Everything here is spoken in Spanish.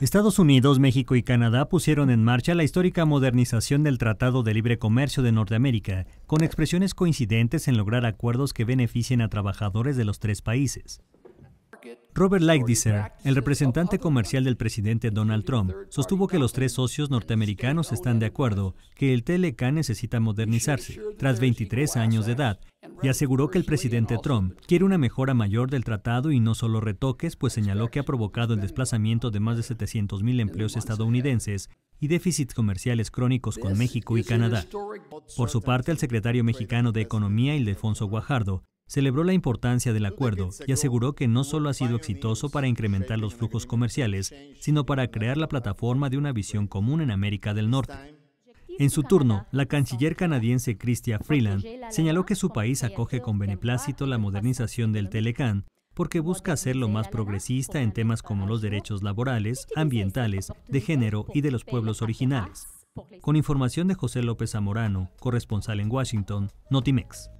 Estados Unidos, México y Canadá pusieron en marcha la histórica modernización del Tratado de Libre Comercio de Norteamérica, con expresiones coincidentes en lograr acuerdos que beneficien a trabajadores de los tres países. Robert Lighthizer, el representante comercial del presidente Donald Trump, sostuvo que los tres socios norteamericanos están de acuerdo que el TLK necesita modernizarse tras 23 años de edad y aseguró que el presidente Trump quiere una mejora mayor del tratado y no solo retoques, pues señaló que ha provocado el desplazamiento de más de 700.000 empleos estadounidenses y déficits comerciales crónicos con México y Canadá. Por su parte, el secretario mexicano de Economía, Ildefonso Guajardo, celebró la importancia del acuerdo y aseguró que no solo ha sido exitoso para incrementar los flujos comerciales, sino para crear la plataforma de una visión común en América del Norte. En su turno, la canciller canadiense Christia Freeland señaló que su país acoge con beneplácito la modernización del Telecán porque busca hacerlo más progresista en temas como los derechos laborales, ambientales, de género y de los pueblos originales. Con información de José López Zamorano, corresponsal en Washington, Notimex.